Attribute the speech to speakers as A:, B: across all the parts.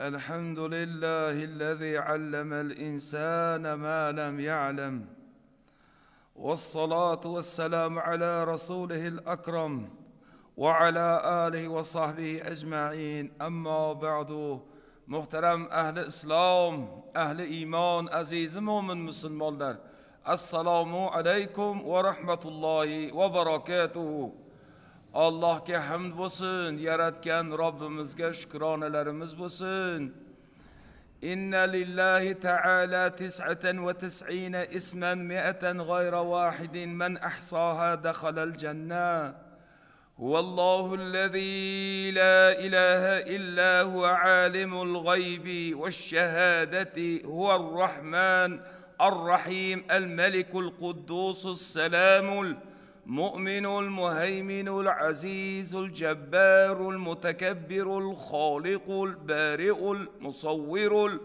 A: الحمد لله الذي علم الإنسان ما لم يعلم والصلاة والسلام على رسوله الأكرم وعلى آله وصحبه أجمعين أما بعد محترم أهل إسلام أهل إيمان أزيز مؤمن مسلمون السلام عليكم ورحمة الله وبركاته allohga hamd bo'lsin yaratgan robbimizga shukronalarimiz bo'lsin إن لله تعالى تسعة وتسعين اسما مئة غير واحد من أحصاها دخل الجنة هو الله الذي لا إله إلا هو عالم الغيب والشهادة هو الرحمن الرحيم الملك القدوس السلام مؤمن المهيمن العزيز الجبار المتكبر الخالق البارئ المصور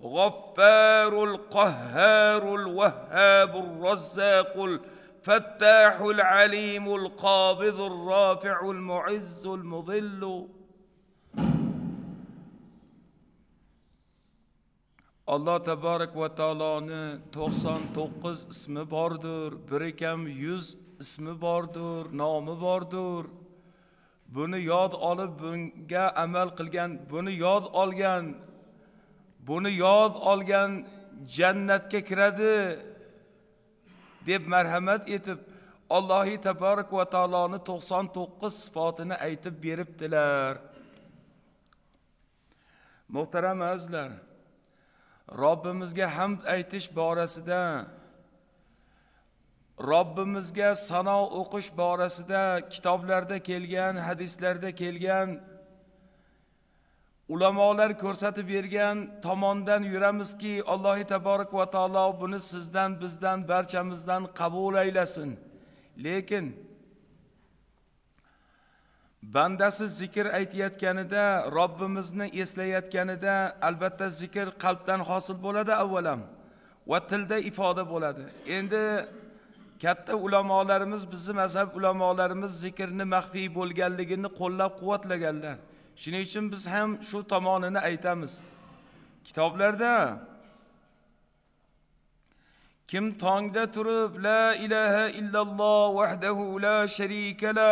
A: الغفار القهار الوهاب الرزاق الفتاح العليم القابض الرافع المعز المضل alloh taborak va taoloni to'qson to'qqiz ismi bordir biri kam ismi bordir nomi bordir buni yod olib bunga amal qilgan buni yod olgan buni yod olgan jannatga kiradi deb marhamat etib allohi taborak va taoloni 99 sifatini aytib beribdilar muhtaram azizlar robbimizga hamd aytish borasida robbimizga sano o'qish borasida kitoblarda kelgan hadislarda kelgan ulamolar ko'rsatib bergan tomondan yuramizki allohi taborak va taolo buni sizdan bizdan barchamizdan qabul aylasin lekin bandasi zikr aytayotganida robbimizni eslayotganida albatta zikr qalbdan hosil bo'ladi avvalam va tilda ifoda bo'ladi endi katta ulamolarimiz bizni mazhab ulamolarimiz zikrni maxfiy bo'lganligini qo'llab quvvatlaganlar shuning uchun biz ham shu tomonini aytamiz kitoblarda kim tongda turib la ilaha illalloh vahdahu la sharika la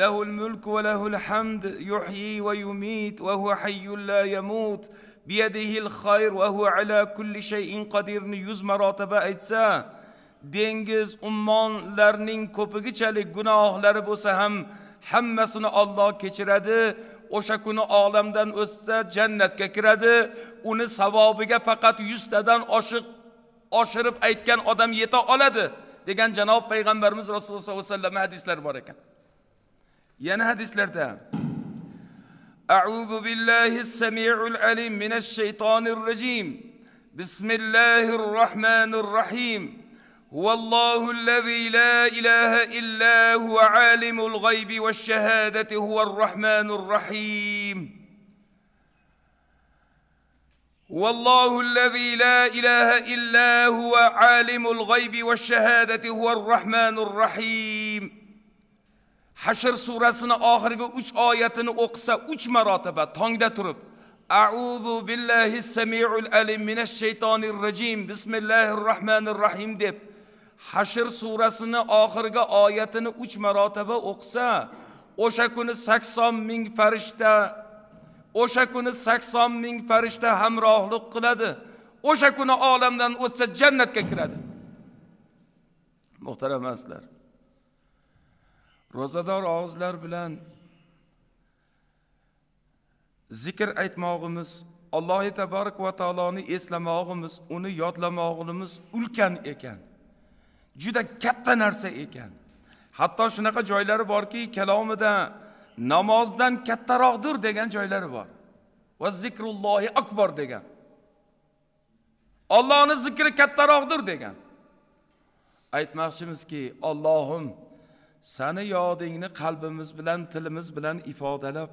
A: lahul mulk wa lahul hamd yuhyi wa yumit wa huwa hayyul la yamut bi yadihi al khair wa huwa ala kulli shayin qadirni 100 marotaba aitsa dengiz ummonlarning ko'pigichalik gunohlari bo'lsa ham hammasini Alloh kechiradi o'sha kuni olamdan o'tsa jannatga kiradi uni savobiga faqat 100 tadan oshiq oshirib aytgan odam yeta oladi degan janob payg'ambarimiz rasululloh sollallohu alayhi vasallam hadislari bor ekan yana hadislarda أعوذ بالله السميع العليم من الشيطان الرجيم بسم الله الرحمن الرحيم هو الله الذي لا إله إلا هو عالم الغيب والشهادة هو الرحمن الرحيم هو الله الذي لا إله إلا هو عالم الغيب والشهادة هو الرحمن الرحيم حشر surasini oxirgi uch oyatini أقصى uch مراتبة تانجد ترب أعوذ بالله السميع العليم من الشيطان الرجيم بسم الله الرحمن الرحيم deb hashr surasini oxirgi oyatini uch marotaba o'qisa o'sha kuni sakson ming farishta o'sha kuni sakson ming farishta hamrohlik qiladi o'sha kuni olamdan o'tsa jannatga kiradi muhtaram azizlar ro'zador og'izlar bilan zikr aytmog'imiz allohi taborak va taoloni eslamog'imiz uni yodlamog'imiz ulkan ekan juda katta narsa ekan hatto shunaqa joylari borki kalomida namozdan kattaroqdir degan joylari bor va zikrullohi akbar degan ollohni zikri kattaroqdir degan aytmoqchimizki ollohim sani yodingni qalbimiz bilan tilimiz bilan ifodalab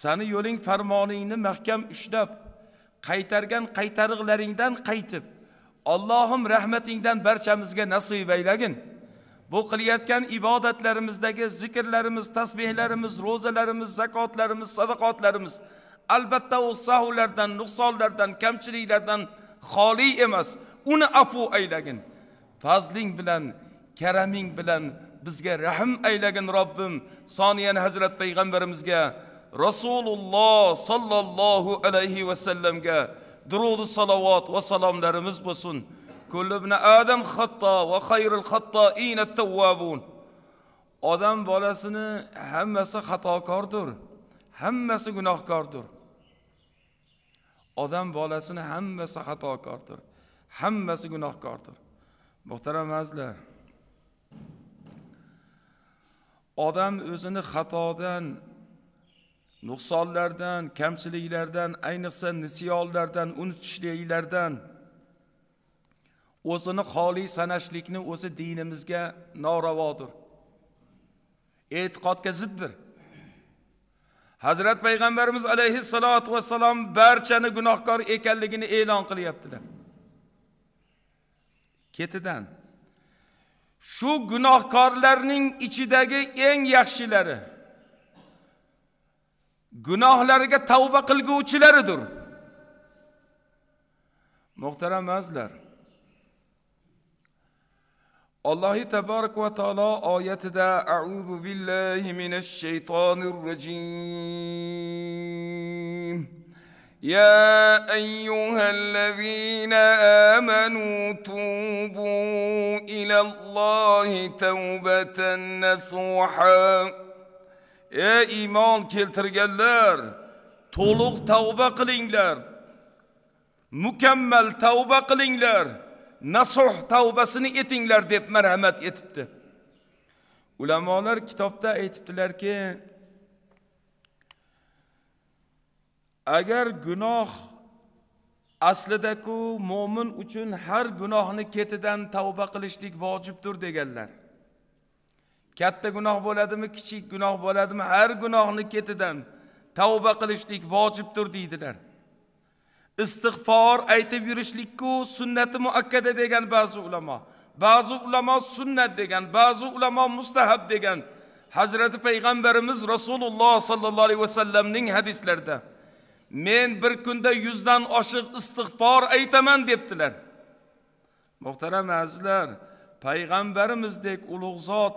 A: sani yo'ling farmoningni mahkam ushlab qaytargan qaytariqlaringdan qaytib allohim rahmatingdan barchamizga nasib aylagin bu qilayotgan ibodatlarimizdagi zikrlarimiz tasbehlarimiz ro'zalarimiz zakotlarimiz sadaqotlarimiz albatta o sahvlardan nuqsonlardan kamchiliklardan xoli emas uni afu aylagin fazling bilan karaming bilan bizga rahm aylagin robbim soniyan hazrat payg'ambarimizga rasululloh sollallohu alayhi vasallamga durudu salovat va salomlarimiz bo'lsin kullu ibn adam xatto va xayrul xattoina tawabun. odam bolasini hammasi xatokordir hammasi gunohkordir odam bolasini hammasi xatokordir hammasi gunohkordir muhtaram azizlar odam o'zini xatodan nuqsonlardan kamchiliklardan ayniqsa nisiyonlardan unutishliklardan o'zini xoli sanashlikni o'zi dinimizga noravodir e'tiqodga ziddir hazrat payg'ambarimiz alayhissalotu vassalom barchani gunohkor ekanligini e'lon qilyaptilar ketidan shu gunohkorlarning ichidagi eng yaxshilari gunohlarga tavba qilguvchilaridir muhtaram azizlar allohi tabarak va taolo oyatida auzu billahi minash shaytonir rojim يا أيها الذين آمنوا توبوا إلى الله توبة نصوحاً ey iymon keltirganlar to'liq tavba qilinglar mukammal tavba qilinglar nasuh tavbasini etinglar deb marhamat etibdi ulamolar kitobda aytibdilarki agar gunoh aslidaku mo'min uchun har gunohni ketidan tavba qilishlik vojibdir deganlar katta gunoh bo'ladimi kichik gunoh bo'ladimi har gunohni ketidan tavba qilishlik vojibdir deydilar istig'for aytib yurishlikku sunnati muakkada degan ba'zi ulamo ba'zi ulamo sunnat degan ba'zi ulamo mustahab degan hazrati payg'ambarimiz rasululloh sollallohu alayhi vasallamning hadislarida men bir kunda yuzdan oshiq istig'for aytaman debdilar muhtaram azizlar payg'ambarimizdek ulug' zot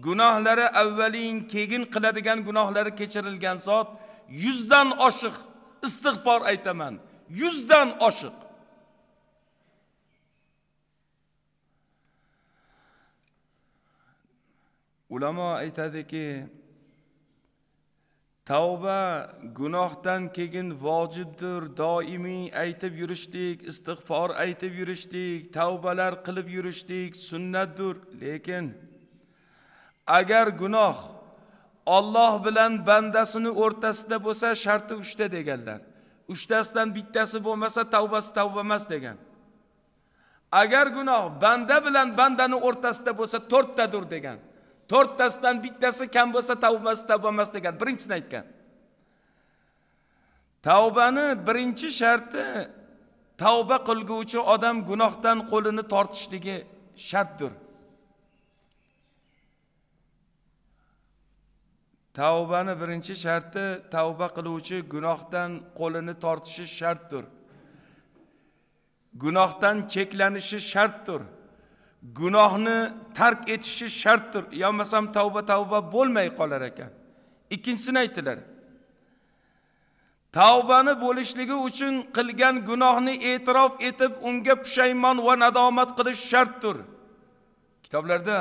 A: gunohlari avvalin keyin qiladigan gunohlari kechirilgan zot yuzdan oshiq istig'for aytaman yuzdan oshiq ulamo aytadiki tavba gunohdan keyin vojibdir doimiy aytib yurishdik istig'for aytib yurishdik tavbalar qilib yurishdik sunnatdir lekin agar gunoh Alloh bilan bandasini o'rtasida bo'lsa sharti 3 ta deganlar. 3 tasidan bittasi bo'lmasa tavbasi tavba emas degan. Agar gunoh banda bilan bandani o'rtasida bo'lsa 4 tadir degan. 4 tasidan bittasi kam bo'lsa tavbasi tavba emas degan. Birinchisini aytgan. Tavbani birinchi sharti tavba qilguvchi odam gunohdan qo'lini tortishligi shartdir. tavbani birinchi sharti tavba qiluvchi gunohdan qo'lini tortishi shartdir gunohdan cheklanishi shartdir gunohni tark etishi shartdir yo tavba tavba bo'lmay qolar ekan ikkinchisini aytdilar tavbani bo'lishligi uchun qilgan gunohni e'tirof etib unga pushaymon va nadomat qilish shartdir kitoblarda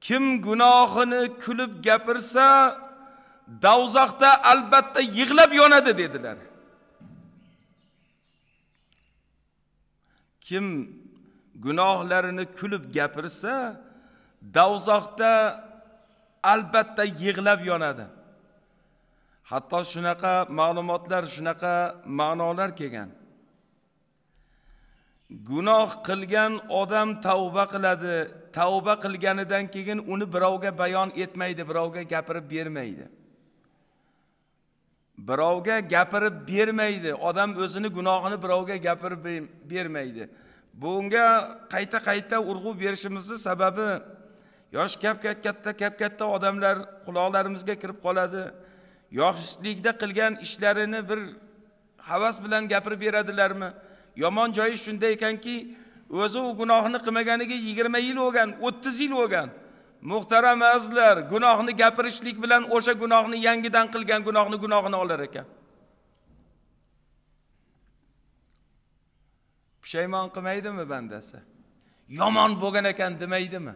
A: kim gunohini kulib gapirsa davzaxda albatta yig'lab yonadi dedilar kim gunohlarini kulib gapirsa davzaxda albatta yig'lab yonadi hatto shunaqa ma'lumotlar shunaqa ma'nolar kelgan gunoh qilgan odam tavba qiladi tavba qilganidan keyin uni birovga bayon etmaydi birovga gapirib bermaydi birovga gapirib bermaydi odam o'zini gunohini birovga gapirib bermaydi bunga qayta qayta urg'u berishimizni sababi yosh kap katta kap katta odamlar quloqlarimizga kirib qoladi yoshlikda qilgan ishlarini bir havas bilan gapirib beradilarmi yomon joyi shunday ekanki o'zi u gunohni qilmaganiga yigirma yil bo'lgan o'ttiz yil bo'lgan muhtaram azizlar gunohni gapirishlik bilan o'sha gunohni yangidan qilgan gunohni gunohini olar ekan pushaymon qilmaydimi bandasi yomon bo'lgan ekan demaydimi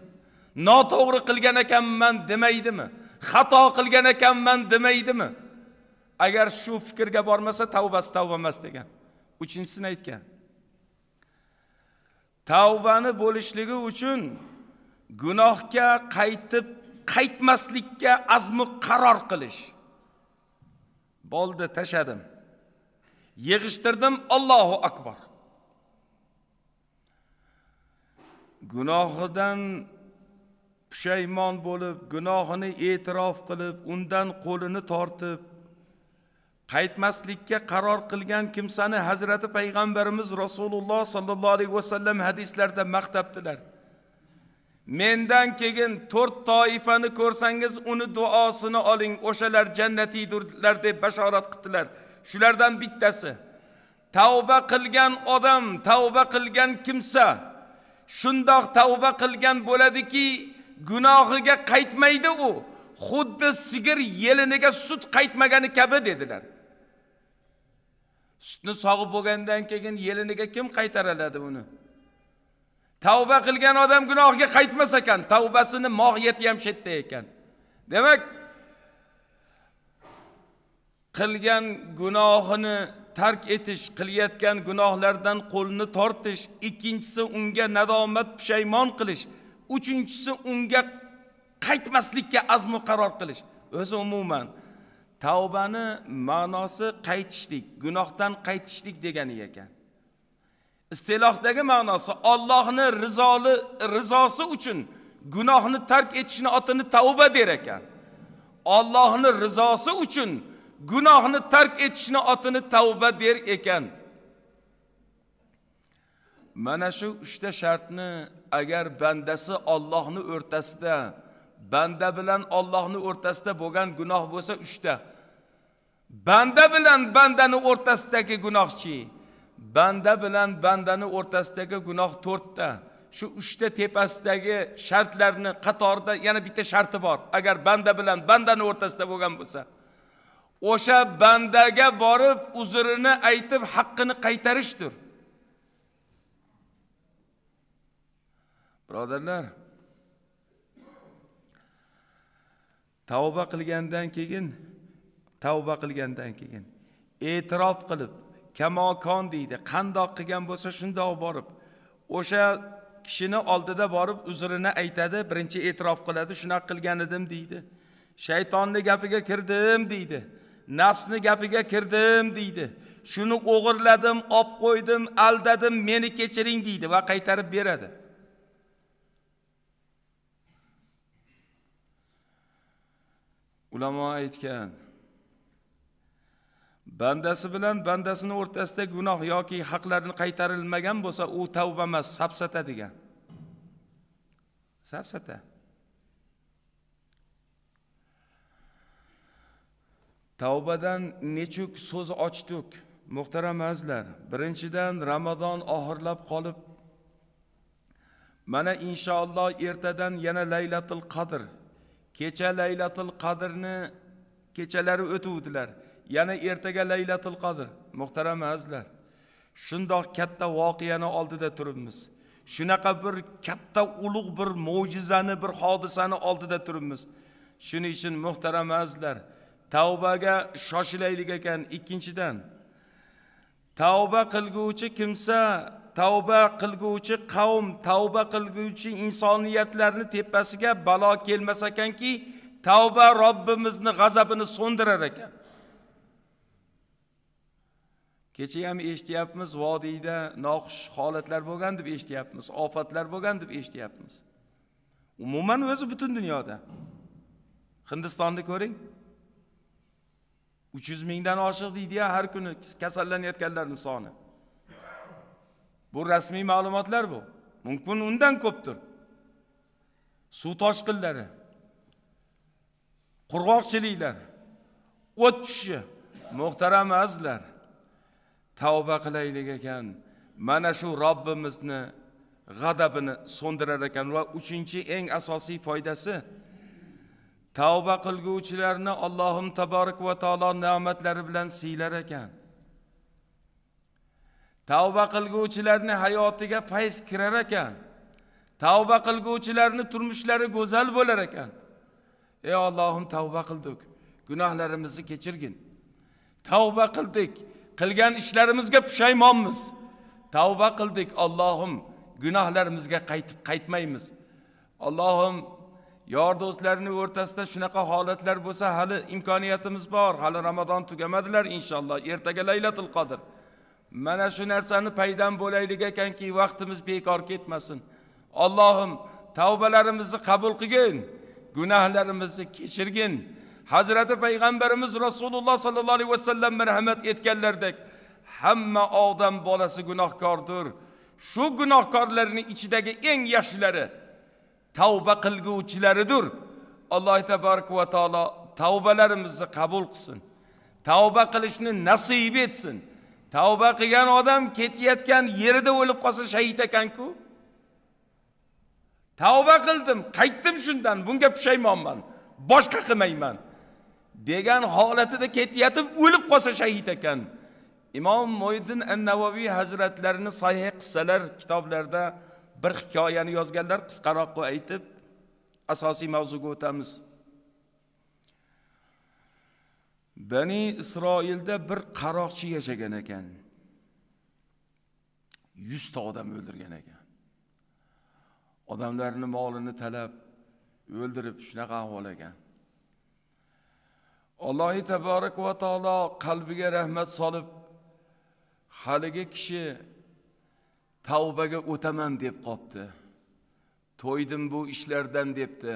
A: noto'g'ri qilgan ekanman demaydimi xato qilgan ekanman demaydimi agar shu fikrga bormasa tavbasi tavba emas degan uchinchisini aytgan tavbani bo'lishligi uchun gunohga qaytib qaytmaslikka azmi qaror qilish bo'ldi tashladim yig'ishtirdim Allohu akbar gunohidan pushaymon bo'lib gunohini e'tirof qilib undan qo'lini tortib qaytmaslikka qaror qilgan kimsani hazrati payg'ambarimiz rasululloh sollallohu alayhi vasallam hadislarda maqtabdilar mendan keyin to'rt toifani ko'rsangiz uni duosini oling o'shalar jannatiydirlar deb bashorat qildilar shulardan bittasi tavba qilgan odam tavba qilgan kimsa shundoq tavba qilgan bo'ladiki gunohiga qaytmaydi u xuddi sigir yeliniga sut qaytmagani kabi dedilar sutni sog'ib bo'lgandan keyin yeliniga kim qaytaraladi uni tavba qilgan odam gunohiga qaytmas ekan tavbasini mohiyati ham shu yerda ekan demak qilgan gunohini tark etish qilayotgan gunohlardan qo'lni tortish ikkinchisi unga nadomat pushaymon qilish uchinchisi unga qaytmaslikka azmu qaror qilish o'zi umuman tavbani ma'nosi qaytishlik gunohdan qaytishlik degani ekan istilohdagi ma'nosi Allohni rizoli rizosi uchun gunohni tark etishni otini tavba der ekan Allohni rizosi uchun gunohni tark etishni otini tavba der ekan mana shu uchta shartni agar bandasi Allohni o'rtasida banda bilan Allohni o'rtasida bo'lgan gunoh bo'lsa 3 ta banda bilan bandani o'rtasidagi gunohchi banda bilan bandani o'rtasidagi gunoh to'rtta shu uchta tepasidagi shartlarni qatorida yana bitta sharti bor agar banda bilan bandani o'rtasida bo'lgan bo'lsa o'sha bandaga borib uzrini aytib haqqini qaytarishdir birodarlar tavba qilgandan keyin tavba qilgandan keyin e'tirof qilib kamokon deydi qandoq qilgan bo'lsa shundoq borib o'sha kishini oldida borib uzrini aytadi birinchi e'tirof qiladi shunaqa qilgan edim deydi shaytonni gapiga kirdim deydi nafsni gapiga kirdim deydi shuni o'g'irladim olib qo'ydim aldadim meni kechiring deydi va qaytarib beradi ulamo aytgan bandasi bilan bandasini o'rtasida gunoh yoki haqlarni qaytarilmagan bo'lsa u tavba emas safsata degan safsata tavbadan nechuk so'z ochdik muhtaram azizlar birinchidan ramazon oxirlab qolib mana inshaalloh ertadan yana laylatul qadr kecha laylatul qadrni kechalari o'tuvdilar yana ertaga laylatul qadr muhtaram azizlar shundoq katta voqeani oldida turibmiz shunaqa bir katta ulug' bir mo'jizani bir hodisani oldida turibmiz shuning uchun muhtaram azizlar tavbaga shoshilaylik ekan ikkinchidan tavba qilguvchi kimsa tavba qilguvchi qavm tavba qilguvchi insoniyatlarni tepasiga balo kelmas ekanki tavba robbimizni g'azabini so'ndirar ekan kecha ham eshityapmiz vodiyda noxush holatlar bo'lgan deb eshityapmiz ofatlar bo'lgan deb eshityapmiz umuman o'zi butun dunyoda hindistonni ko'ring uch yuz mingdan oshiq deydiya har kuni kasallanayotganlarni soni bu rasmiy ma'lumotlar bu mumkin undan ko'pdir suv toshqinlari qurg'oqchiliklar o't tushishi muhtaram azizlar tavba qilaylik ekan mana shu robbimizni g'adabini so'ndirar ekan va uchinchi eng asosiy foydasi tavba qilguvchilarni allohim taborak va taolo ne'matlari bilan siylar ekan tavba qilguvchilarni hayotiga fayz kirar ekan tavba qilguvchilarni turmushlari go'zal bo'lar ekan ey ollohim tavba qildik gunohlarimizni kechirgin tavba qildik qilgan ishlarimizga pushaymonmiz tavba qildik Allohim gunohlarimizga qaytib qaytmaymiz Allohim yor do'stlarni o'rtasida shunaqa holatlar bo'lsa hali imkoniyatimiz bor hali ramazon tugamadilar inshaalloh ertaga laylatul qadr mana shu narsani paydan bo'laylik ekanki vaqtimiz bekor ketmasin Allohim tavbalarimizni qabul qilgin gunohlarimizni kechirgin hazrati payg'ambarimiz rasululloh sollallohu alayhi vasallam marhamat etganlaridek hamma odam bolasi gunohkordir shu gunohkorlarning ichidagi eng yaxshilari tavba qilguvchilaridir alloh tabarak va taolo tavbalarimizni qabul qilsin tavba qilishni nasib etsin tavba qilgan odam ketayotgan yerida o'lib qolsa shahid ekanku tavba qildim qaytdim shundan bunga pushaymonman boshqa qilmayman degan holatida ketayotib o'lib qolsa shahid ekan imom mo'yiddin an navoviy hazratlarini sahih qissalar kitoblarida bir hikoyani yozganlar qisqaroq qilib aytib asosiy mavzuga o'tamiz bani isroilda bir qaroqchi yashagan ekan yuzta odam o'ldirgan ekan odamlarni molini talab o'ldirib shunaqa ahvol ekan allohi taborak va taolo qalbiga rahmat solib haligi kishi tavbaga o'taman deb qolibdi to'ydim bu ishlardan debdi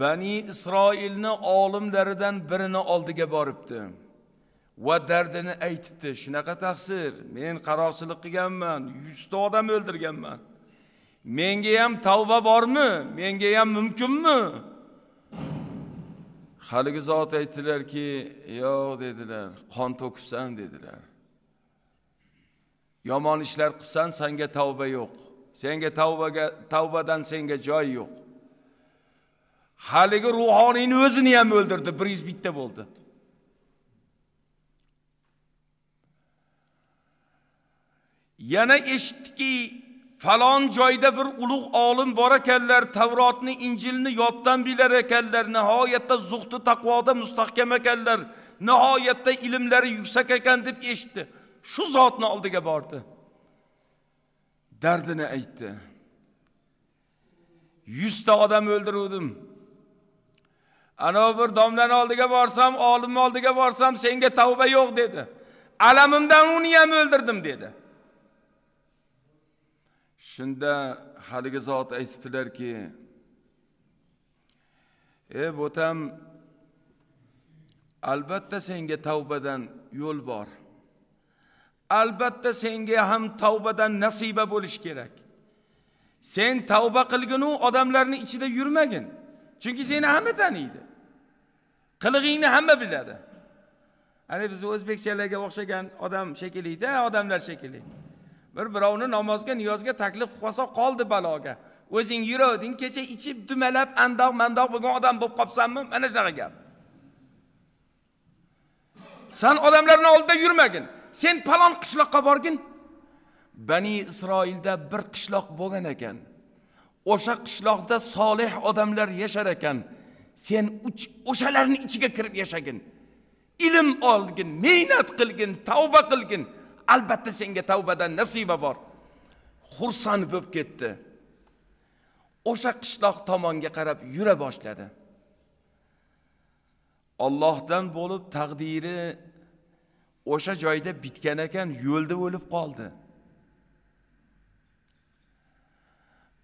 A: bani isroilni olimlaridan birini oldiga boribdi va dardini aytibdi shunaqa taqsir men qaroqchilik qilganman yuzta odam o'ldirganman menga ham tavba bormi menga ham mumkinmi mü? haligi zot aytdilarki yo'q dedilar qon to'kibsan dedilar yomon ishlar qilsan sanga tavba yo'q senga tavbaga tavbadan senga joy yo'q haligi ruhoniyni o'zini ham o'ldirdi bir yuz bitta bo'ldi yana eshitdiki falon joyda bir ulug' olim bor ekanlar tavrotni injilni yoddan bilar ekanlar nihoyatda zuhdi taqvoda mustahkam ekanlar nihoyatda ilmlari yuksak ekan deb eshitdi shu zotni oldiga bordi dardini aytdi yuzta odam o'ldiruvdim anavi bir domlani oldiga borsam olimni oldiga borsam senga tavba yo'q dedi alamimdan uni ham o'ldirdim dedi shunda haligi zot aytibdilarki e bo'tam albatta senga tavbadan yo'l bor albatta senga ham tavbadan nasiba bo'lish kerak sen tavba qilginu odamlarni ichida yurmagin chunki seni hamma taniydi qilig'ingni hamma biladi ana biz o'zbekchalarga o'xshagan odam shekillida odamlar shekilli bir birovni namozga niyozga taklif qilib qolsa qoldi baloga o'zing yuravding kecha ichib dumalab andoq mandoq bo'lgan odam bo'lib qolibsanmi mana shunaqa gap san odamlarni oldida yurmagin sen palon qishloqqa borgin bani isroilda bir qishloq bo'lgan ekan o'sha qishloqda solih odamlar yashar ekan sen o'shalarni ichiga kirib yashagin ilm olgin mehnat qilgin tavba qilgin albatta senga tavbadan nasiba bor xursand bo'lib ketdi o'sha qishloq tomonga qarab yura boshladi Allohdan bo'lib taqdiri o'sha joyda bitgan ekan yo'lda o'lib qoldi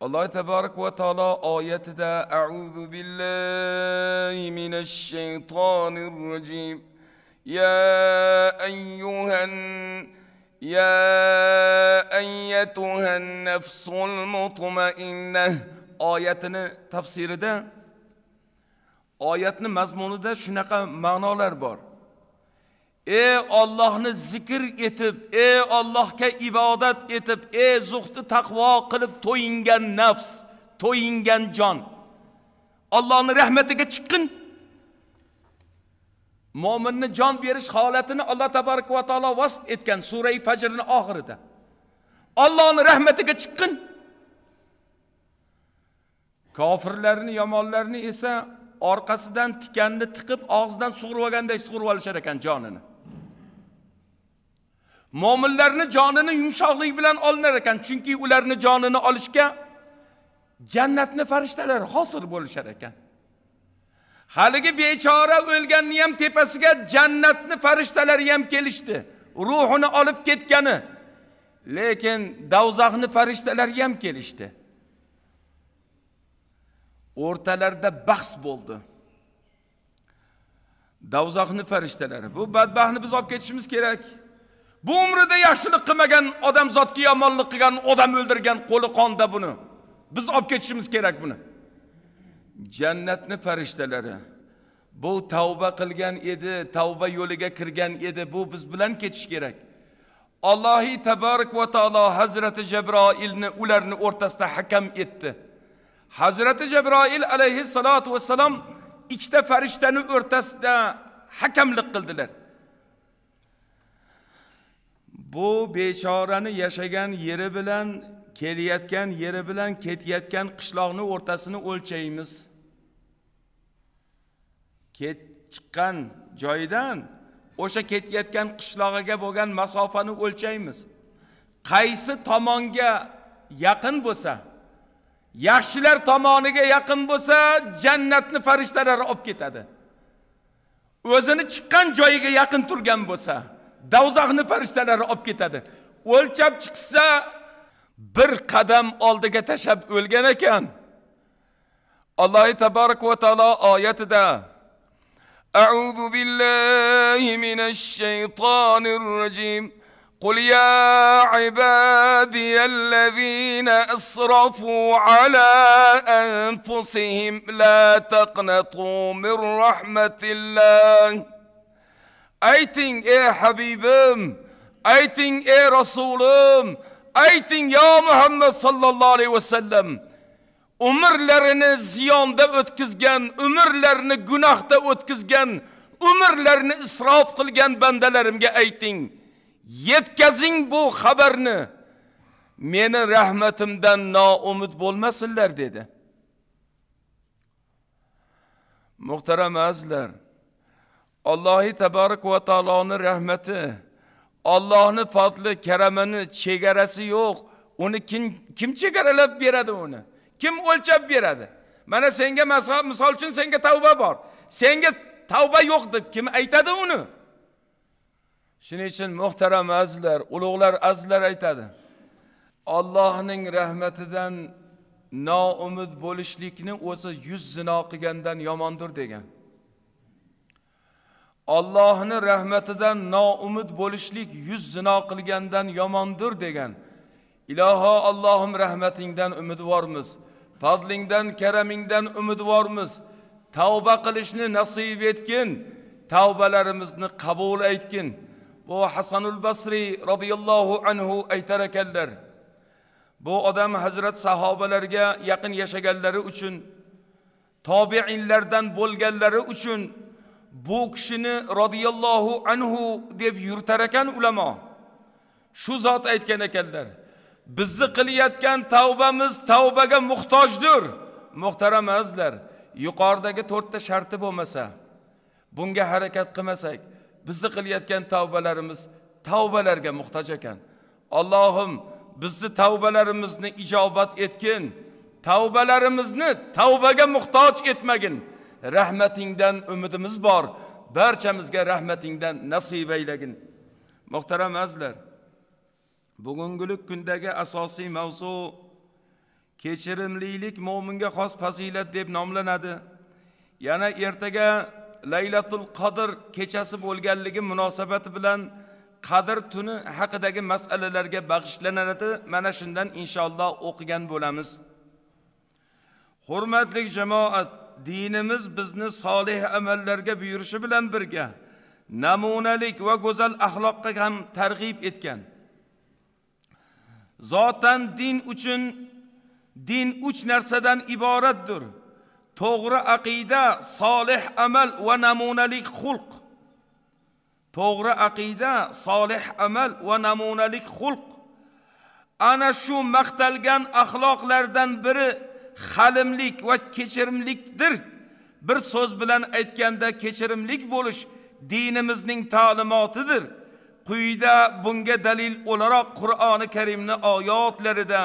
A: alloh taborak va taolo oyatida auzu billahi minash shaytonir rojim ya ayyuhan يا أيتها النفس المطمئنة oyatini tafsirida oyatni mazmunida shunaqa ma'nolar bor ey Allohni zikr etib ey Allohga ibodat etib ey zuhdi taqvo qilib to'yingan nafs to'yingan jon Allohning rahmatiga chiqqin mo'minni jon berish holatini alloh tabarak va taolo vasf etgan surai fajrni oxirida Allohning rahmatiga chiqqin kofirlarni yomonlarni esa orqasidan tikanni tiqib og'zidan sug'urib olganday sug'urib olishar ekan jonini mo'minlarni jonini yumshoqlik bilan olinar ekan chunki ularni jonini olishga jannatni farishtalari hosil bo'lishar ekan haligi bechora o'lganni ham tepasiga jannatni farishtalari ham kelishdi ruhini olib ketgani lekin davzaxni farishtalari ham kelishdi o'rtalarida bahs bo'ldi davzaxni farishtalari bu badbaxtni biz olib ketishimiz kerak bu umrida yaxshilik qilmagan odamzodga yomonlik qilgan odam o'ldirgan qo'li qonda buni biz olib ketishimiz kerak buni jannatni farishtalari bu tavba qilgan edi tavba yo'liga kirgan edi bu biz bilan ketish kerak allohi taborak va taolo hazrati jabroilni ularni o'rtasida hakam etdi hazrati jabroil alayhissalotu vassalom ikkita farishtani o'rtasida hakamlik qildilar bu bechorani yashagan yeri bilan kelayotgan yeri bilan ketayotgan qishloqni o'rtasini o'lchaymiz ket chiqqan joyidan o'sha ketayotgan qishlog'iga bo'lgan masofani o'lchaymiz qaysi tomonga yaqin bo'lsa yaxshilar tomoniga yaqin bo'lsa jannatni farishtalar olib ketadi o'zini chiqqan joyiga yaqin turgan bo'lsa davzoqni farishtalari olib ketadi o'lchab chiqsa bir qadam oldiga tashab o'lgan ekan alloh taborak va taolo oyatida أعوذ بالله من الشيطان الرجيم قل يا عبادي الذين أسرفوا على أنفسهم لا تقنطوا من رحمة الله أيتين إيه حبيبم أيتين إيه رسولهم ayting yo muhammad sallallohu alayhi vasallam umrlarini ziyonda o'tkazgan umrlarini gunohda o'tkazgan umrlarini isrof qilgan bandalarimga ayting yetkazing bu xabarni meni rahmatimdan noumid bo'lmasinlar dedi muhtaram azizlar allohi taborak va taoloni rahmati Allohni fazli karamini chegarasi yo'q. Uni kim kim chegaralab beradi uni? Kim o'lchab beradi? Mana senga masal misol uchun senga tavba bor. Senga tavba yo'q deb kim aytadi uni? Shuning uchun muhtaram azizlar, ulug'lar azizlar aytadi. Allohning rahmatidan noumid bo'lishlikni o'zi 100 zino qilgandan yomondir degan. Allohning rahmatidan noumid bo'lishlik yuz zino qilgandan yomondir degan iloho Allohim rahmatingdan umidvormiz fazlingdan karamingdan umidvormiz tavba qilishni nasib etgin tavbalarimizni qabul etkin. bu hasanul basriy roziyallohu anhu aytar ekanlar bu odam hazrat sahobalarga yaqin yashaganlari uchun tobeinlardan bo'lganlari uchun bu kishini roziyallohu anhu deb yuritar ekan ulamo shu zot aytgan ekanlar bizni qilayotgan tavbamiz tavbaga muhtojdir muhtaram azizlar yuqoridagi to'rtta sharti bo'lmasa bunga harakat qilmasak bizni qilayotgan tavbalarimiz tavbalarga muhtoj ekan allohim bizni tavbalarimizni ijobat etgin tavbalarimizni tavbaga muhtoj etmagin rahmatingdan umidimiz bor barchamizga rahmatingdan nasib aylagin muhtaram azizlar bugungilik kundagi asosiy mavzu kechirimlilik mo'minga xos fazilat deb nomlanadi yana ertaga laylatul qadr kechasi bo'lganligi munosabati bilan qadr tuni haqidagi masalalarga bag'ishlanadi mana shundan inshaalloh o'qigan bo'lamiz hurmatli jamoat dinimiz bizni solih amallarga buyurishi bilan birga namunalik va go'zal axloqqa ham targ'ib etgan zotan din uchun din uch narsadan iboratdir to'g'ri aqida solih amal va namunalik xulq to'g'ri aqida solih amal va namunalik xulq ana shu maqtalgan axloqlardan biri halimlik ve kechirimlikdir bir söz bilen so'z bilan aytganda kechirimlik bo'lish dinimizning ta'limotidir quyida bunga dalil o'laroq qur'oni karimni oyatlarida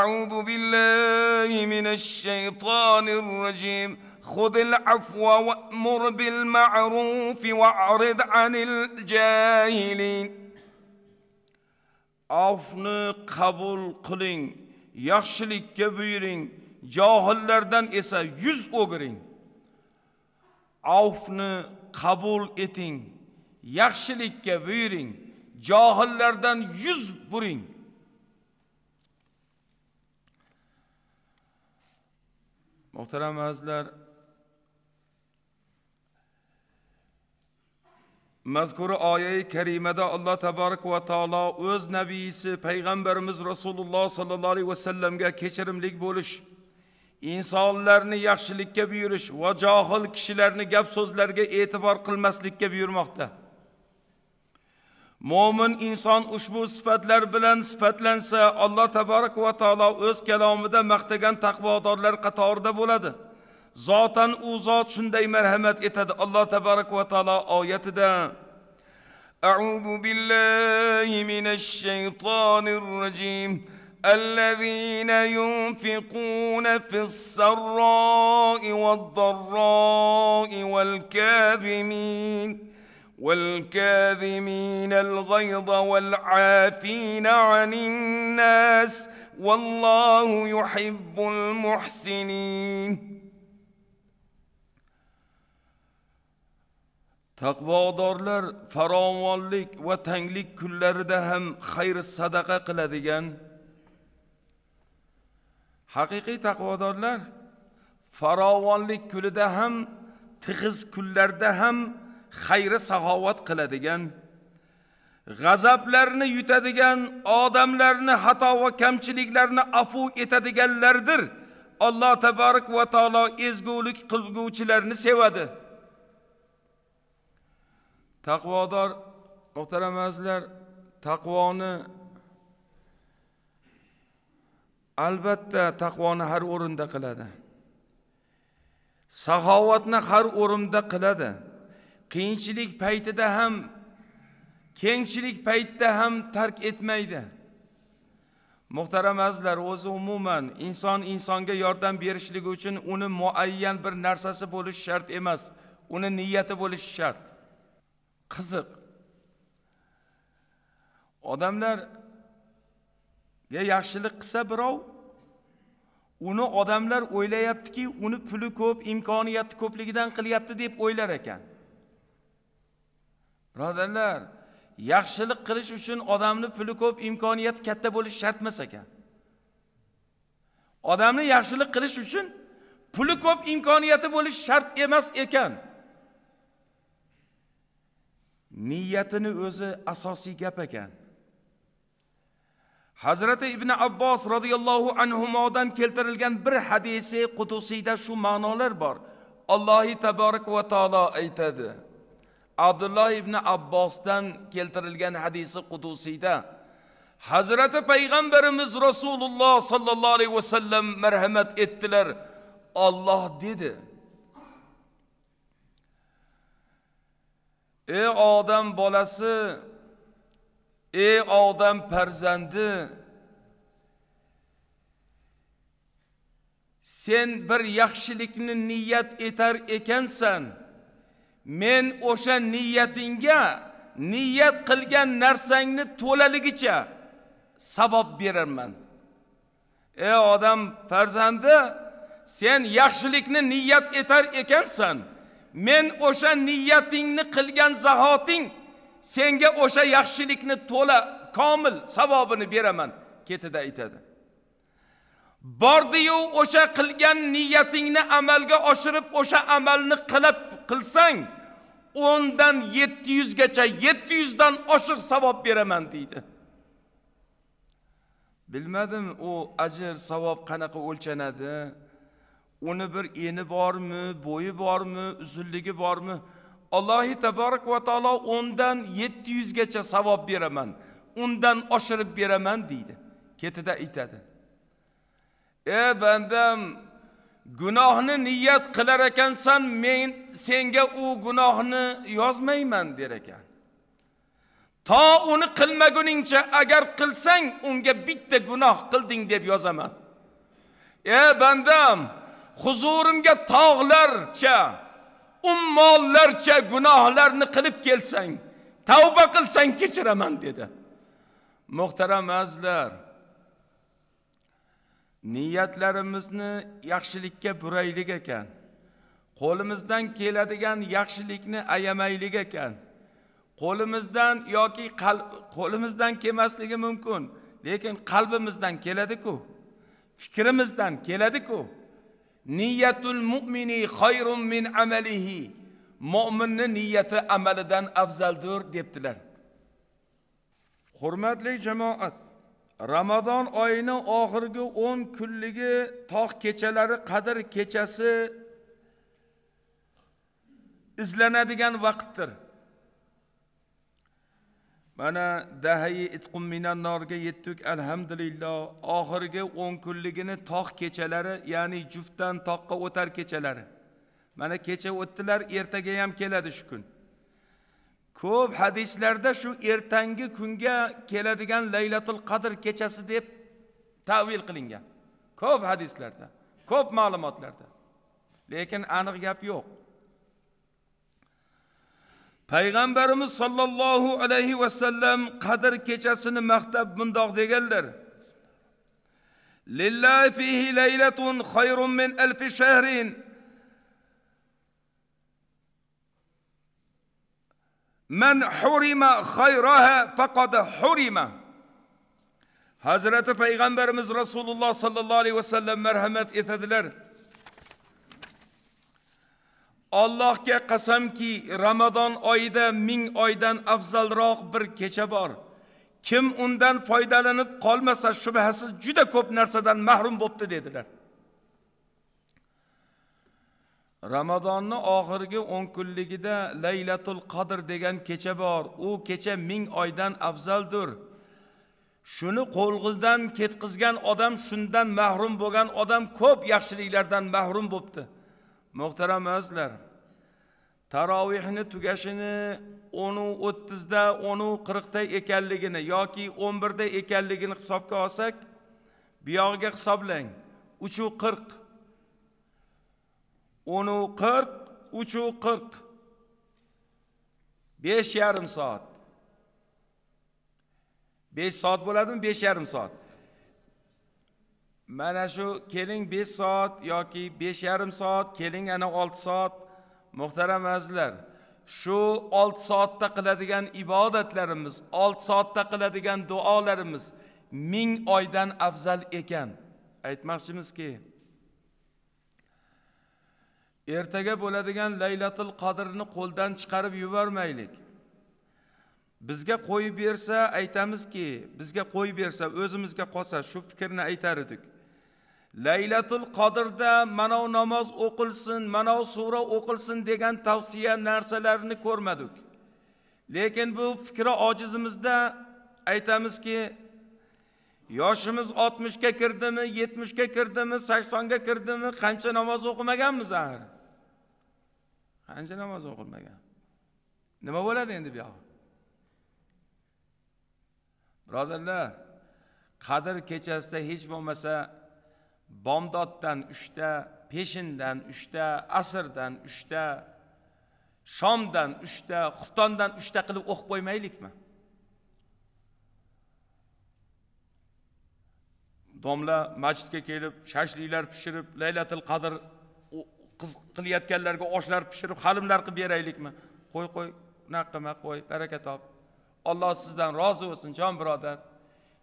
A: أعوذ بالله من الشيطان الرجيم خذ العفو وأمر بالمعروف وأعرض عن الجاهلين afni qabul qiling yaxshilikka buyuring johillardan esa yuz o'giring avfni qabul eting yaxshilikka buyuring johillardan yuz buring muhtaram azizlar mazkur oyayi karimada alloh taborak va taolo o'z nabiysi payg'ambarimiz rasululloh sollallohu alayhi vasallamga kechirimlik bo'lish insonlarni yaxshilikka buyurish va johil kishilarni gap so'zlarga e'tibor qilmaslikka buyurmoqda mo'min inson ushbu sifatlar bilan sifatlansa alloh taborak va taolo o'z kalomida maqtagan taqvodorlar qatorida bo'ladi Zaten o zat shunday merhamet etedi Allah tebarek ve teala oyatida أعوذ بالله من الشيطان الرجيم الذين ينفقون في السراء والضراء والكاذمين والكاذمين الغيظ والعافين عن الناس والله يحب المحسنين taqvodorlar farovonlik va tanglik kunlarida ham xayr sadaqa qiladigan haqiqiy taqvodorlar farovonlik kunida ham tig'iz kunlarda ham xayri saxovat qiladigan g'azablarni yutadigan odamlarni xato va kamchiliklarni afu etadiganlardir alloh tabarak va taolo ezgulik qilguvchilarni sevadi taqvodor muhtaram azizlar taqvoni albatta taqvoni har o'rinda qiladi saxovatni har o'rinda qiladi qiyinchilik paytida ham kengchilik paytida ham tark etmaydi muhtaram azizlar o'zi umuman inson insonga yordam berishligi uchun uni muayyan bir narsasi bo'lishi shart emas uni niyati bo'lishi shart qiziq odamlarga yaxshilik qilsa birov uni odamlar o'ylayaptiki uni puli ko'p imkoniyati ko'pligidan qilyapti deb o'ylar ekan birodarlar yaxshilik qilish uchun odamni puli ko'p imkoniyati katta bo'lishi shart emas ekan odamni yaxshilik qilish uchun puli ko'p imkoniyati bo'lishi shart emas ekan niyatini o'zi asosiy gap ekan hazrati ibn abbos roziyallohu anhudan keltirilgan bir hadisi qudusiyda shu ma'nolar bor allohi taborak va taolo aytadi abdulloh ibn abbosdan keltirilgan hadisi qudusiyda hazrati payg'ambarimiz rasululloh sollallohu alayhi vasallam marhamat etdilar olloh dedi ey odam bolasi ey odam farzandi sen bir yaxshilikni niyat etar ekansan men o'sha niyatingga niyat qilgan narsangni to'laligicha savob berarman ey odam farzandi sen yaxshilikni niyat etar ekansan men o'sha niyatingni qilgan zahoting senga o'sha yaxshilikni to'la komil savobini beraman ketida aytadi bordiyu o'sha qilgan niyatingni amalga oshirib o'sha amalni qilib qilsang o'ndan yetti yuzgacha yetti yuzdan oshiq savob beraman deydi bilmadim u ajr savob qanaqa o'lchanadi uni bir eni bormi bo'yi bormi uzunligi bormi allohi tabarak va taolo o'ndan yetti yuzgacha savob beraman undan oshirib beraman deydi ketida aytadi e bandam gunohni niyat qilar ekansan men senga u gunohni yozmayman der ekan to uni qilmaguningcha agar qilsang unga bitta gunoh qilding deb yozaman e bandam huzurimga tog'larcha ummollarcha gunohlarni qilib kelsang tavba qilsang kechiraman dedi muhtaram azizlar niyatlarimizni yaxshilikka buraylik ekan qo'limizdan keladigan yaxshilikni ayamaylik ekan qo'limizdan yoki qo'limizdan kelmasligi mumkin lekin qalbimizdan keladiku fikrimizdan keladiku niyatul mu'mini xayrun min amalihi mo'minni niyati amalidan afzaldir debdilar hurmatli jamoat ramazon oyini oxirgi 10 kunligi tog' kechalari qadr kechasi izlanadigan vaqtdir mana dahayi itqum norga yetdik alhamdulillah oxirgi o'n kunligini tog' kechalari ya'ni juftdan toqqa o'tar kechalari mana kecha o'tdilar ertaga ham keladi shu kun ko'p hadislarda shu ertangi kunga keladigan laylatul qadr kechasi deb tavil qilingan ko'p hadislarda ko'p ma'lumotlarda lekin aniq gap yo'q Peygamberimiz sallallahu aleyhi ve sellem kadir keçesini mektep bundak degeller. lillahi fihi leyletun xayrun min alfi shahrin man hurima xayraha faqad hurima hazrati payg'ambarimiz rasululloh sollallohu alayhi vasallam marhamat etadilar Allohga qasamki, Ramazon oyida ming oydan afzalroq bir kecha bor. Kim undan foydalanib qolmasa, shubhasiz juda ko'p narsadan mahrum bo'pti dedilar. Ramazonni oxirgi 10 kunligida Laylatul Qadr degan kecha bor. U kecha ming oydan afzaldir. Shuni qo'lg'izdan ketqizgan odam shundan mahrum bo'lgan odam ko'p yaxshiliklardan mahrum bo'pti. muhtaram azizlar tarovihni tugashini o'nu o'ttizda o'nu qirqda ekanligini yoki o'n birda ekanligini hisobga olsak buyog'iga hisoblang uchu qirq o'nu qirq uchu qirq besh yarim soat besh soat bo'ladimi besh yarim soat mana shu keling besh soat yoki besh yarim soat keling ana olti soat muhtaram azizlar shu olti soatda qiladigan ibodatlarimiz olti soatda qiladigan duolarimiz ming oydan afzal ekan aytmoqchimizki ertaga bo'ladigan laylatul qadrni qo'ldan chiqarib yubormaylik bizga qo'yib bersa aytamizki bizga qo'yib bersa o'zimizga qolsa shu fikrni aytar edik laylatul qodirda mana namoz o'qilsin mana sura o'qilsin degan tavsiya narsalarni ko'rmadik lekin bu fikri ojizimizda aytamizki yoshimiz oltmishga kirdimi yetmishga kirdimi saksonga kirdimi qancha namoz o'qimaganmiz axir qancha namoz o'qilmagan nima bo'ladi endi bu buyog'i birodarlar qadr kechasida hech bo'lmasa bomdoddan uchta peshindan uchta asrdan uchta shomdan uchta xuftondan uchta qilib o'qib qo'ymaylikmi domla masjidga kelib shashliklar pishirib laylatil qadr qiz qilayotganlarga oshlar pishirib halimlar qilib beraylikmi qo'y qo'y unaqa qilma qo'y baraka top olloh sizdan rozi bo'lsin jon birodar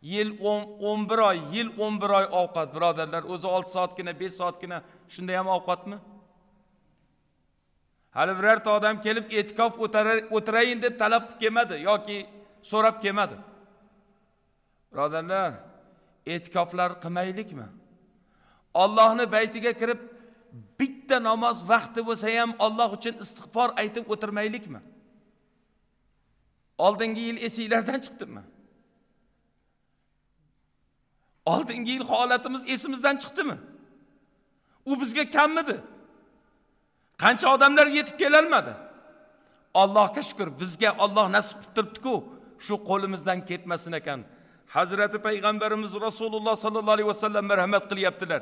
A: yil o'n bir oy yil o'n bir oy ovqat birodarlar o'zi olti soatgina besh soatgina shunda ham ovqatmi hali birorta odam kelib e'tikof o'tirayin deb talab qilib kelmadi yoki so'rab kelmadi birodarlar e'tikoflar qilmaylikmi ollohni baytiga kirib bitta namoz vaqti bo'lsa ham olloh uchun istig'for aytib o'tirmaylikmi oldingi yil esinglardan chiqdimi oldingi yil holatimiz esimizdan chiqdimi u bizga kammidi qancha odamlar yetib kelolmadi allohga shukur bizga olloh nasib qilib turibdiku shu qo'limizdan ketmasin ekan hazrati payg'ambarimiz rasululloh sollallohu alayhi vasallam marhamat qilyaptilar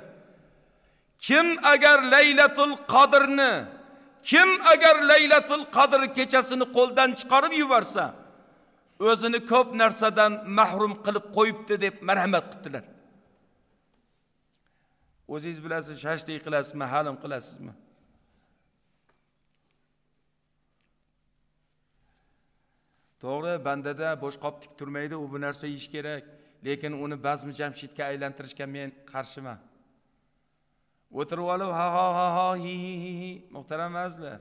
A: kim agar laylatul qadrni kim agar laylatul qadr kechasini qo'ldan chiqarib yuborsa o'zini ko'p narsadan mahrum qilib qo'yibdi deb marhamat qilibdilar o'zingiz bilasiz shashlik qilasizmi halim qilasizmi to'g'ri bandada bo'sh qop tik turmaydi u bu narsa yeyish kerak lekin uni bazmi jamshidga aylantirishga men qarshiman o'tirib olib ha ha ha ha hi hi hi hi muhtaram azizlar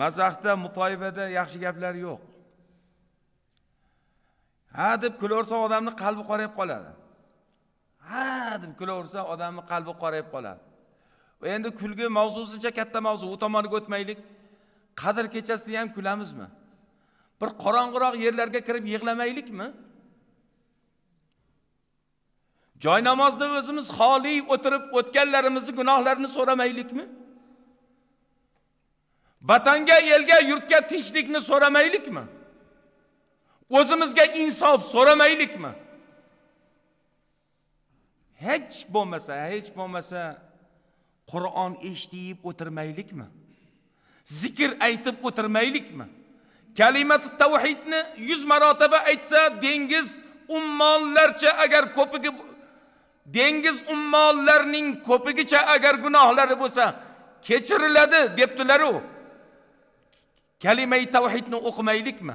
A: mazahda mutoyibada yaxshi gaplar yo'q ha deb kulaversa odamni qalbi qorayib qoladi ha deb kulaversa odamni qalbi qorayib qoladi va endi kulgi mavzusicha katta mavzu u tomoniga o'tmaylik qadr kechasida ham kulamizmi bir qorong'iroq yerlarga kirib yig'lamaylikmi joy namozda o'zimiz xoli o'tirib o'tganlarimizni gunohlarini so'ramaylikmi vatanga elga yurtga tinchlikni so'ramaylikmi o'zimizga insof so'ramaylikmi Hiç hiç hech bo'lmasa hech bo'lmasa qur'on eshitib o'tirmaylikmi zikr aytib o'tirmaylikmi kalimati tavhidni yuz marotaba aytsa dengiz ummollarcha Eğer ko'pigi dengiz ummollarning ko'pigicha agar gunohlari bo'lsa kechiriladi debdilaru kalimai tavhidni o'qimaylikmi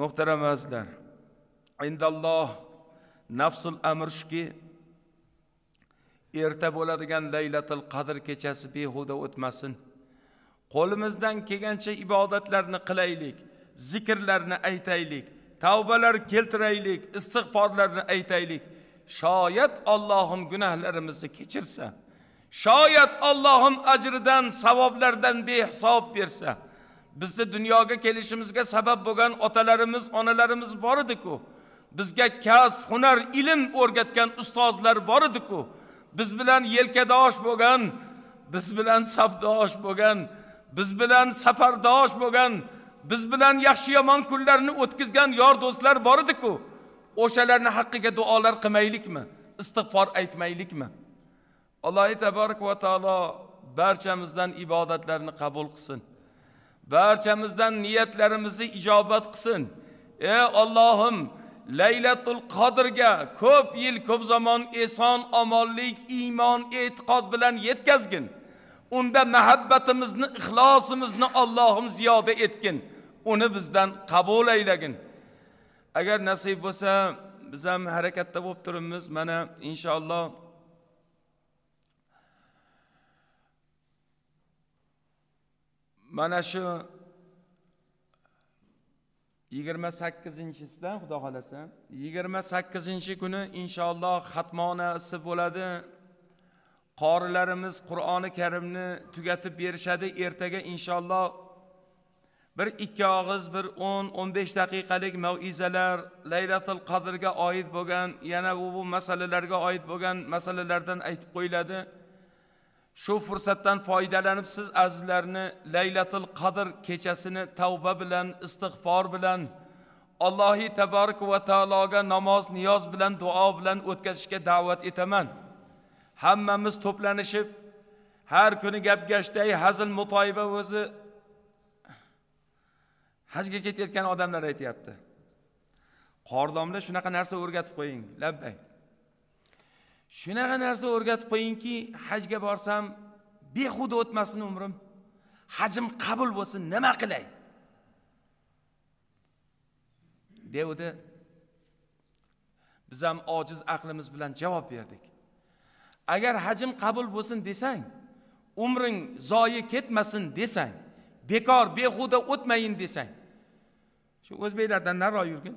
A: muhtaram azizlar indalloh nafsul amr shuki erta bo'ladigan laylatil qadr kechasi behuda o'tmasin qo'limizdan kelgancha ibodatlarni qilaylik zikrlarni aytaylik tavbalar keltiraylik istig'forlarni aytaylik shoyat Allohim gunohlarimizni kechirsa shoyat Allohim ajridan savoblardan behisob bersa bizni dunyoga kelishimizga sabab bo'lgan otalarimiz onalarimiz bor edi-ku bizga kasb hunar ilm o'rgatgan ustozlar bor ediku biz bilan yelkadosh bo'lgan biz bilan safdosh bo'lgan biz bilan safardosh bo'lgan biz bilan yaxshi yomon kunlarni o'tkazgan yor do'stlar bor ediku o'shalarni haqqiga duolar qilmaylikmi istig'for aytmaylikmi alloh tabarak va taolo barchamizdan ibodatlarni qabul qilsin barchamizdan niyatlarimizni ijobat qilsin ey ollohim laylatul qodirga ko'p yil ko'p zamon eson omonlik iymon e'tiqod bilan yetkazgin unda muhabbatimizni ixlosimizni Allohim ziyoda etgin uni bizdan qabul aylagin agar nasib bo'lsa biz ham harakatda bo'lib turibmiz mana inshaalloh mana shu yigirma sakkizinchisidan xudo xohlasa yigirma sakkizinchi kuni inshaalloh xatmonasi bo'ladi qorilarimiz qur'oni karimni tugatib berishadi ertaga inshaalloh bir ikki og'iz bir o'n o'n besh daqiqalik maizalar laylatil qadrga oid bo'lgan yana u bu masalalarga oid bo'lgan masalalardan aytib qo'yiladi shu fursatdan foydalanib siz azizlarni laylatil qadr kechasini tavba bilan istig'for bilan allohi taborak va taologa namoz niyoz bilan duo bilan o'tkazishga da'vat etaman hammamiz to'planishib har kuni gap gashtay hazil mutoyiba o'zi hajga ketayotgan odamlar aytyapti qordomda shunaqa narsa o'rgatib qo'ying labbay shunaqa narsa o'rgatib qo'yingki hajga borsam behuda o'tmasin umrim hajim qabul bo'lsin nima qilay devdi biz ham ojiz aqlimiz bilan javob berdik agar hajim qabul bo'lsin desang umring zoyi ketmasin desang bekor behuda o'tmayin desang shu o'zbeklardan nariroq yurgin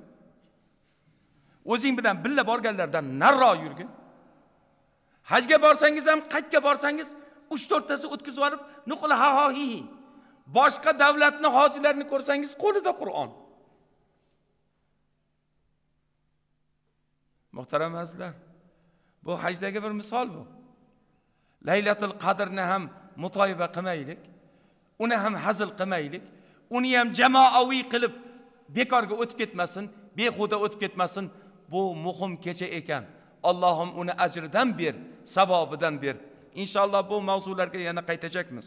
A: o'zing bilan birga borganlardan nariroq yurgin hajga borsangiz ham qaytga borsangiz 3-4tasi o'tkazib olib nuqul ha hi boshqa davlatni hojilarini ko'rsangiz qo'lida Qur'on muhtaram azizlar bu hajdagi bir misol bu laylatul qadrni ham mutoyiba qilmaylik uni ham hazil qilmaylik uni ham jamoaviy qilib bekorga o'tib ketmasin behuda o'tib ketmasin bu muhim kecha ekan allohim uni ajridan ber savobidan ber inshaalloh bu mavzularga yana qaytacakmiz